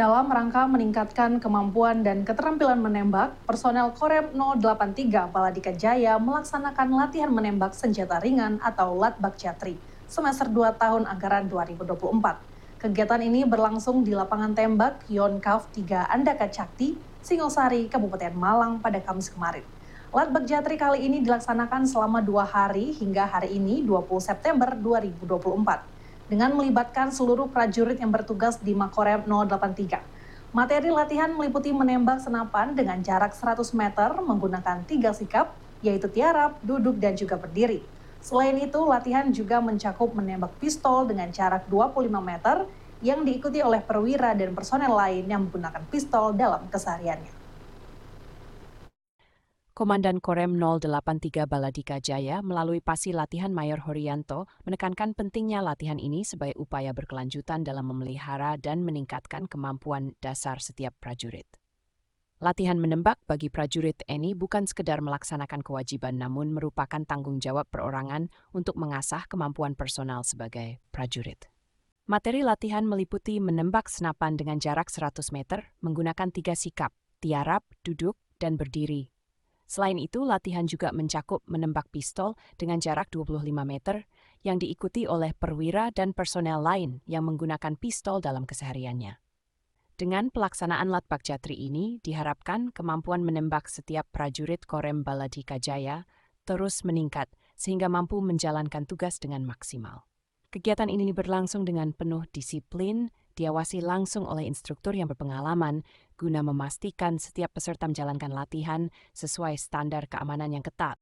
Dalam rangka meningkatkan kemampuan dan keterampilan menembak, personel Korem 083 Baladika Jaya melaksanakan latihan menembak senjata ringan atau Latbak Jatri semester 2 tahun anggaran 2024. Kegiatan ini berlangsung di lapangan tembak Yonkav 3 Andaka Cakti, Singosari, Kabupaten Malang pada Kamis kemarin. Latbak Jatri kali ini dilaksanakan selama dua hari hingga hari ini 20 September 2024 dengan melibatkan seluruh prajurit yang bertugas di Makorem 083. Materi latihan meliputi menembak senapan dengan jarak 100 meter menggunakan tiga sikap, yaitu tiarap, duduk, dan juga berdiri. Selain itu, latihan juga mencakup menembak pistol dengan jarak 25 meter yang diikuti oleh perwira dan personel lain yang menggunakan pistol dalam kesehariannya. Komandan Korem 083 Baladika Jaya melalui pasi latihan Mayor Horianto menekankan pentingnya latihan ini sebagai upaya berkelanjutan dalam memelihara dan meningkatkan kemampuan dasar setiap prajurit. Latihan menembak bagi prajurit ini bukan sekedar melaksanakan kewajiban namun merupakan tanggung jawab perorangan untuk mengasah kemampuan personal sebagai prajurit. Materi latihan meliputi menembak senapan dengan jarak 100 meter menggunakan tiga sikap, tiarap, duduk, dan berdiri Selain itu, latihan juga mencakup menembak pistol dengan jarak 25 meter yang diikuti oleh perwira dan personel lain yang menggunakan pistol dalam kesehariannya. Dengan pelaksanaan Latbak Jatri ini, diharapkan kemampuan menembak setiap prajurit Korem Baladika Jaya terus meningkat sehingga mampu menjalankan tugas dengan maksimal. Kegiatan ini berlangsung dengan penuh disiplin diawasi langsung oleh instruktur yang berpengalaman guna memastikan setiap peserta menjalankan latihan sesuai standar keamanan yang ketat.